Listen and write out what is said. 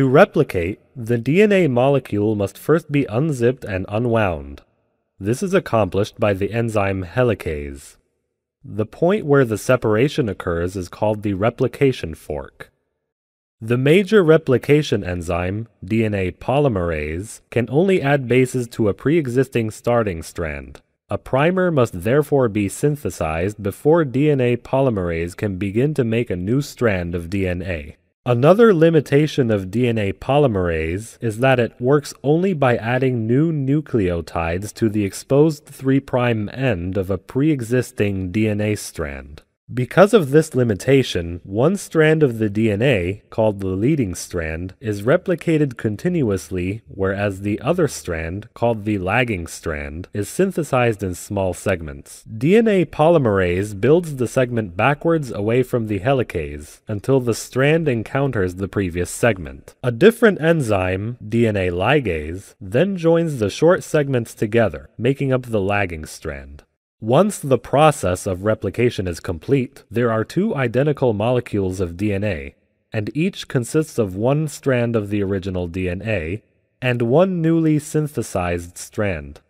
To replicate, the DNA molecule must first be unzipped and unwound. This is accomplished by the enzyme helicase. The point where the separation occurs is called the replication fork. The major replication enzyme, DNA polymerase, can only add bases to a pre-existing starting strand. A primer must therefore be synthesized before DNA polymerase can begin to make a new strand of DNA. Another limitation of DNA polymerase is that it works only by adding new nucleotides to the exposed 3' end of a pre existing DNA strand. Because of this limitation, one strand of the DNA, called the leading strand, is replicated continuously, whereas the other strand, called the lagging strand, is synthesized in small segments. DNA polymerase builds the segment backwards away from the helicase until the strand encounters the previous segment. A different enzyme, DNA ligase, then joins the short segments together, making up the lagging strand. Once the process of replication is complete, there are two identical molecules of DNA, and each consists of one strand of the original DNA and one newly synthesized strand.